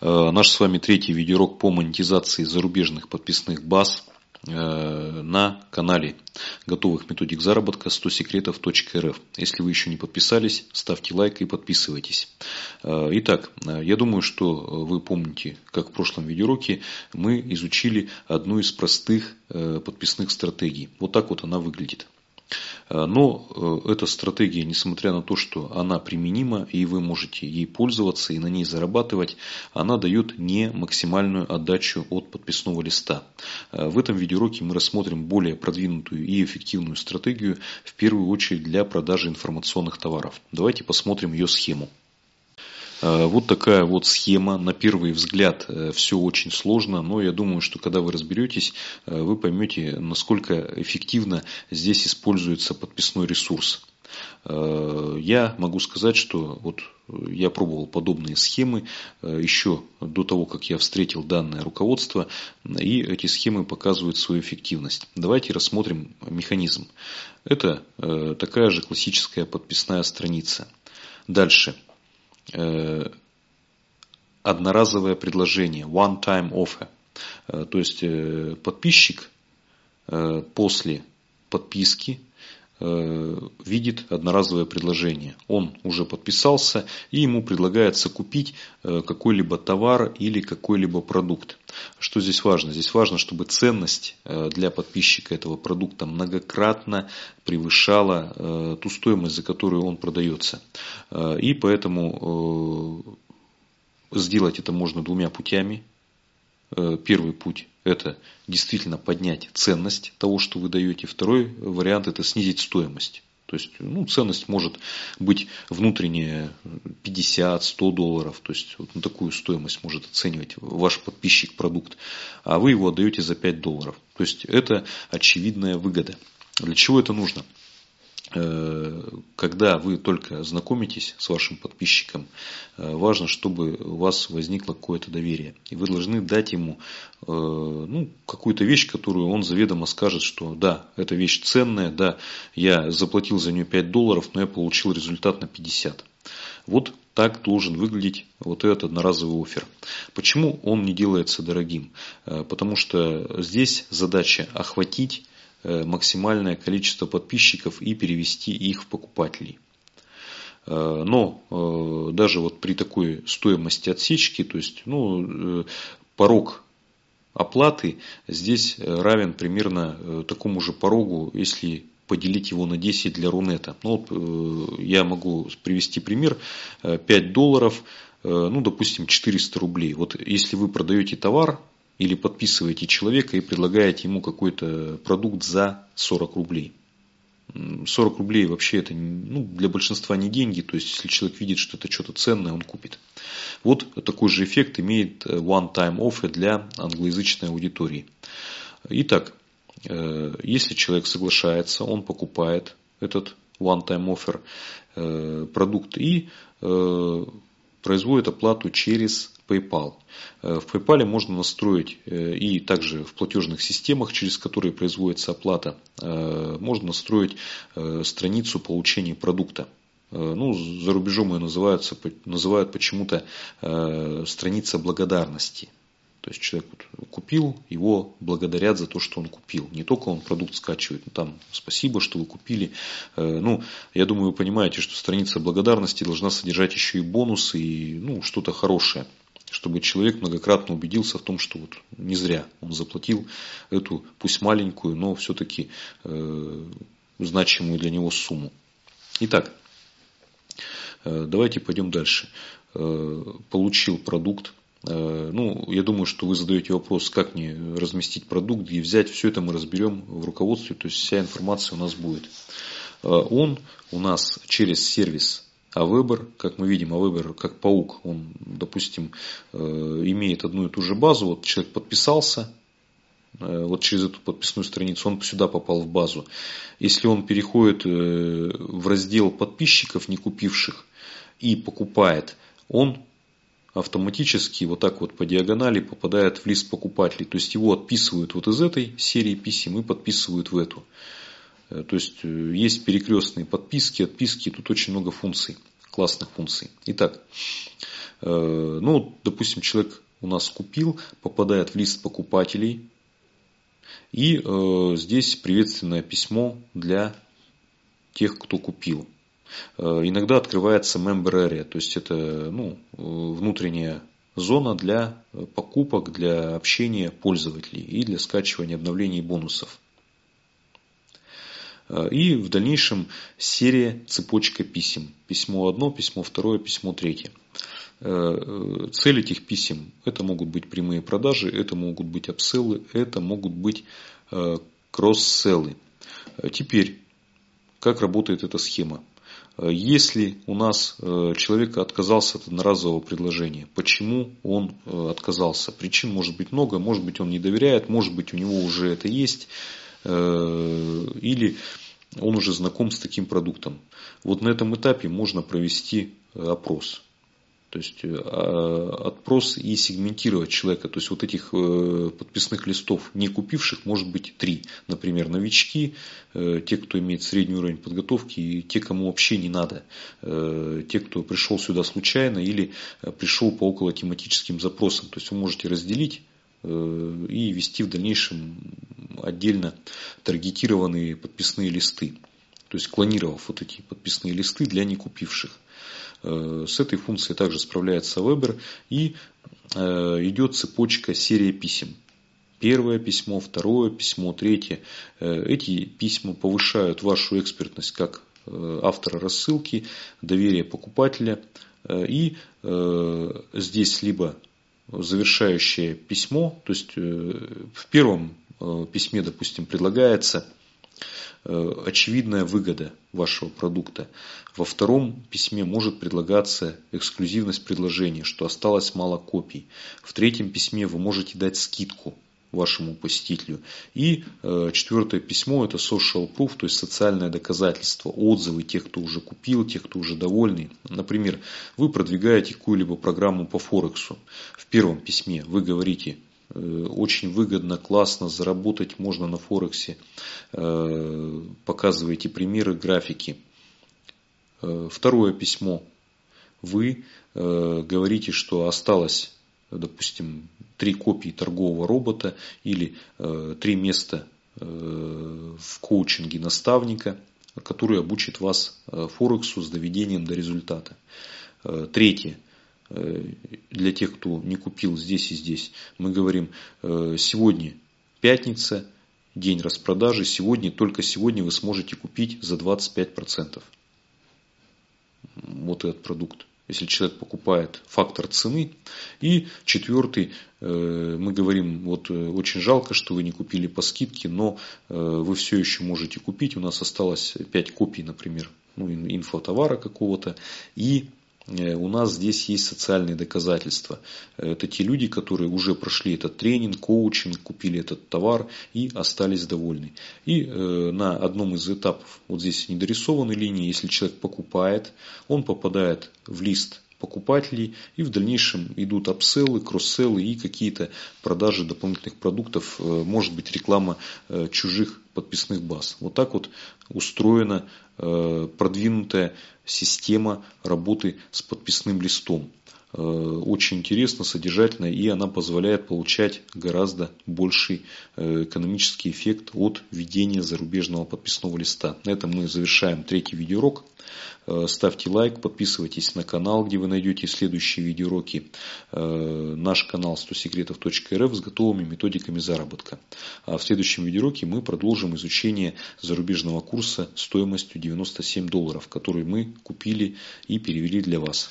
Э, наш с вами третий видеоурок по монетизации зарубежных подписных баз э, на канале готовых методик заработка 100 секретов.рф. Если вы еще не подписались, ставьте лайк и подписывайтесь. Э, итак, я думаю, что вы помните, как в прошлом видеоуроке мы изучили одну из простых подписных стратегий. Вот так вот она выглядит. Э, но э, эта стратегия, несмотря на то, что она применима, и вы можете ей пользоваться и на ней зарабатывать, она дает не максимальную отдачу от подписного листа. Э, в этом видеоуроке мы рассмотрим более продвинутую и эффективную стратегию, в первую очередь для продажи информационных товаров. Давайте посмотрим ее схему. Э, вот такая вот схема. На первый взгляд э, все очень сложно, но я думаю, что когда вы разберетесь, э, вы поймете, насколько эффективно здесь используется подписной ресурс. Я могу сказать, что вот я пробовал подобные схемы еще до того, как я встретил данное руководство, и эти схемы показывают свою эффективность. Давайте рассмотрим механизм. Это такая же классическая подписная страница. Дальше Э, одноразовое предложение, one-time offer. Э, то есть э, подписчик после подписки Э, видит одноразовое предложение. Он уже подписался и ему предлагается купить э, какой-либо товар или какой-либо продукт. Что здесь важно? Здесь важно, чтобы ценность э, для подписчика этого продукта многократно превышала ту стоимость, за которую он продается. И поэтому сделать это можно двумя путями. Первый путь это действительно поднять ценность того, что вы даете. Второй вариант – это снизить стоимость. То есть ну, ценность может быть внутренняя 50-100 долларов. То есть вот на такую стоимость может оценивать ваш подписчик продукт, а вы его отдаете за 5 долларов. То есть это очевидная выгода. Для чего это нужно? Э, когда вы только знакомитесь с вашим подписчиком, э, важно, чтобы у вас возникло какое-то доверие. И вы должны дать ему э, ну, какую-то вещь, которую он заведомо скажет, что да, эта вещь ценная, да, я заплатил за нее 5 долларов, но я получил результат на 50. Вот так должен выглядеть вот этот одноразовый офер. Почему он не делается дорогим? Потому что здесь задача охватить Э, максимальное количество подписчиков и перевести их в покупателей. Э, но э, даже вот при такой стоимости отсечки, то есть ну, порог оплаты здесь равен примерно такому же порогу, если поделить его на 10 для Рунета. Ну, вот, я могу привести пример. 5 долларов, ну, допустим, 400 рублей. Вот если вы продаете товар или подписываете человека и предлагаете ему какой-то продукт за 40 рублей. 40 рублей вообще это ну, для большинства не деньги, то есть если человек видит, что это что-то ценное, он купит. Вот такой же эффект имеет э, one-time offer для англоязычной аудитории. Итак, э, если человек соглашается, он покупает этот one-time offer э, продукт и производит оплату через PayPal. Э, в PayPal можно настроить э, и также в платежных системах, через которые производится оплата, э, можно настроить страницу получения продукта. Ну, за рубежом ее называются, называют почему-то страница благодарности. То есть человек купил, его благодарят за то, что он купил. Не только он продукт скачивает, но там спасибо, что вы купили. Ну, я думаю, вы понимаете, что страница благодарности должна содержать еще и бонусы, и ну, что-то хорошее чтобы человек многократно убедился в том, что вот не зря он заплатил эту, пусть маленькую, но все-таки э, значимую для него сумму. Итак, э, давайте пойдем дальше. Э, получил продукт, э, ну, я думаю, что вы задаете вопрос, как мне разместить продукт и взять. Все это мы разберем в руководстве, то есть вся информация у нас будет. Э, он у нас через сервис а выбор, как мы видим, а выбор как паук, он, допустим, э, имеет одну и ту же базу. Вот человек подписался, э, вот через эту подписную страницу, он сюда попал в базу. Если он переходит э, в раздел подписчиков, не купивших, и покупает, он автоматически вот так вот по диагонали попадает в лист покупателей. То есть его отписывают вот из этой серии писем и подписывают в эту. Э, то есть э, есть перекрестные подписки, отписки, тут очень много функций, классных функций. Итак, э, ну, допустим, человек у нас купил, попадает в лист покупателей, и здесь приветственное письмо для тех, кто купил. Иногда открывается member area, то есть это ну, внутренняя зона для покупок, для общения пользователей и для скачивания обновлений и бонусов. Э, и в дальнейшем серия цепочка писем. Письмо одно, письмо второе, письмо третье. Э, э, цель этих писем – это могут быть прямые продажи, это могут быть апселлы, это могут быть кросс-селлы. Теперь, как работает эта схема? Если у нас человек отказался от одноразового предложения, почему он отказался? Причин может быть много, может быть он не доверяет, может быть у него уже это есть. Э, или он уже знаком с таким продуктом. Вот на этом этапе можно провести э, опрос. То есть э, а, отпрос и сегментировать человека. То есть вот этих подписных листов не купивших может быть три. Например, новички, те, кто имеет средний уровень подготовки, и те, кому вообще не надо. Те, кто пришел сюда случайно или пришел по около тематическим запросам. То есть вы можете разделить Э, и вести в дальнейшем отдельно таргетированные подписные листы. То есть клонировав вот эти подписные листы для некупивших. Э, с этой функцией также справляется Weber и э, идет цепочка серии писем. Первое письмо, второе письмо, третье. Эти письма повышают вашу экспертность как автора рассылки, доверие покупателя. И здесь либо завершающее письмо, то есть э, в первом э, письме, допустим, предлагается э, очевидная выгода вашего продукта. Во втором письме может предлагаться эксклюзивность предложения, что осталось мало копий. В третьем письме вы можете дать скидку вашему посетителю. И э, четвертое письмо – это social proof, то есть социальное доказательство, отзывы тех, кто уже купил, тех, кто уже довольный. Например, вы продвигаете какую-либо программу по Форексу. В первом письме вы говорите э, очень выгодно, классно, заработать можно на Форексе. Э, показываете примеры, графики. Э, второе письмо. Вы говорите, что осталось, допустим, три копии торгового робота или э, три места э, в коучинге наставника, который обучит вас э, Форексу с доведением до результата. Третье. Для тех, кто не купил здесь и здесь, мы говорим, сегодня пятница, день распродажи, сегодня, только сегодня вы сможете купить за 25% вот этот продукт если человек покупает фактор цены. И четвертый, э, мы говорим, вот э, очень жалко, что вы не купили по скидке, но э, вы все еще можете купить. У нас осталось 5 копий, например, ну, инфотовара какого-то. И Э, у нас здесь есть социальные доказательства. Э, это те люди, которые уже прошли этот тренинг, коучинг, купили этот товар и остались довольны. И э, на одном из этапов, вот здесь недорисованы линии, если человек покупает, он попадает в лист покупателей, и в дальнейшем идут апселлы, кросселлы и какие-то продажи дополнительных продуктов, э, может быть реклама э, чужих подписных баз. Вот так вот устроена э, продвинутая система работы с подписным листом. Э, очень интересна, содержательна, и она позволяет получать гораздо больший э, экономический эффект от введения зарубежного подписного листа. На этом мы завершаем третий видеоурок. Э, ставьте лайк, подписывайтесь на канал, где вы найдете следующие видеоуроки. Наш канал 100 секретов.рф с готовыми методиками заработка. А в следующем видеоуроке мы продолжим изучение зарубежного курса стоимостью 97 долларов, который мы купили и перевели для вас.